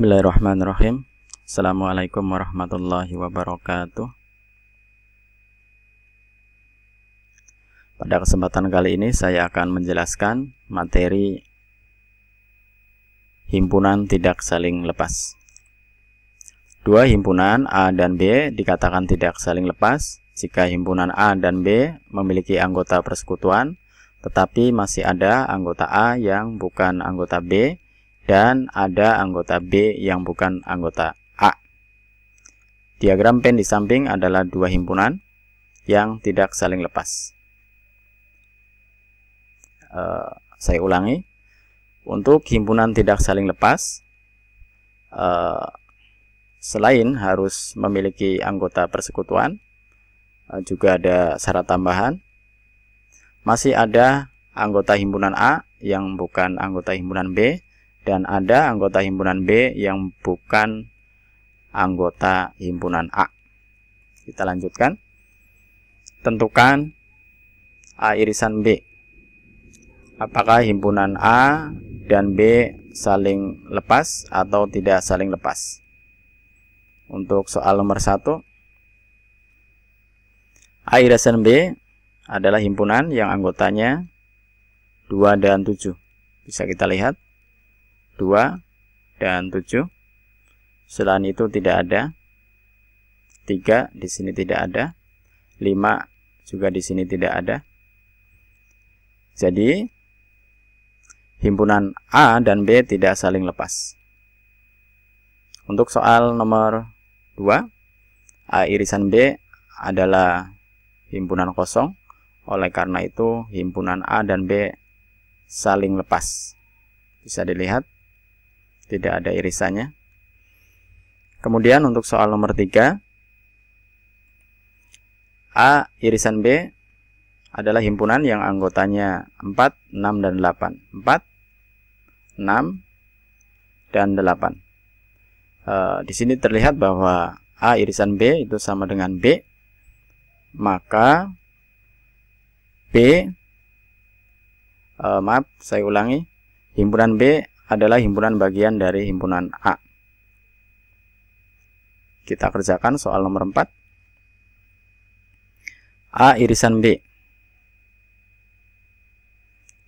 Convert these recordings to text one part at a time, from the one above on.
Bismillahirrahmanirrahim. Assalamualaikum warahmatullahi wabarakatuh. Pada kesempatan kali ini saya akan menjelaskan materi himpunan tidak saling lepas. Dua himpunan A dan B dikatakan tidak saling lepas jika himpunan A dan B memiliki anggota persekutuan tetapi masih ada anggota A yang bukan anggota B dan ada anggota B yang bukan anggota A. Diagram pen di samping adalah dua himpunan yang tidak saling lepas. Uh, saya ulangi, untuk himpunan tidak saling lepas, uh, selain harus memiliki anggota persekutuan, uh, juga ada syarat tambahan. Masih ada anggota himpunan A yang bukan anggota himpunan B, dan ada anggota himpunan B yang bukan anggota himpunan A. Kita lanjutkan. Tentukan A irisan B. Apakah himpunan A dan B saling lepas atau tidak saling lepas? Untuk soal nomor 1, A irisan B adalah himpunan yang anggotanya 2 dan 7. Bisa kita lihat 2 dan 7. Selain itu tidak ada. 3 di sini tidak ada. 5 juga di sini tidak ada. Jadi himpunan A dan B tidak saling lepas. Untuk soal nomor 2, A irisan B adalah himpunan kosong. Oleh karena itu, himpunan A dan B saling lepas. Bisa dilihat tidak ada irisannya. Kemudian untuk soal nomor 3, A irisan B adalah himpunan yang anggotanya 4, 6, dan 8. 4, 6, dan 8. E, di sini terlihat bahwa A irisan B itu sama dengan B, maka B, e, maaf saya ulangi, himpunan B adalah himpunan bagian dari himpunan A. Kita kerjakan soal nomor 4. A irisan B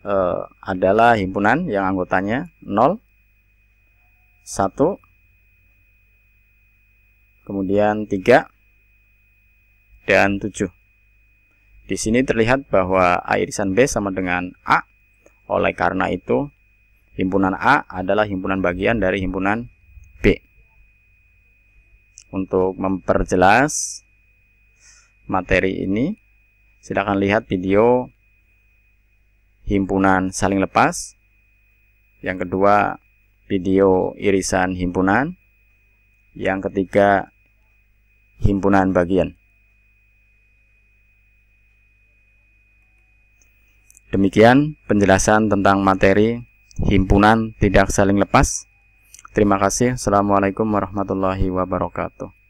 e, adalah himpunan yang anggotanya 0, 1, kemudian 3, dan 7. Di sini terlihat bahwa A irisan B sama dengan A. Oleh karena itu, himpunan A adalah himpunan bagian dari himpunan B. Untuk memperjelas materi ini, silakan lihat video himpunan saling lepas. Yang kedua, video irisan himpunan. Yang ketiga, himpunan bagian. Demikian penjelasan tentang materi himpunan tidak saling lepas. Terima kasih. Assalamualaikum warahmatullahi wabarakatuh.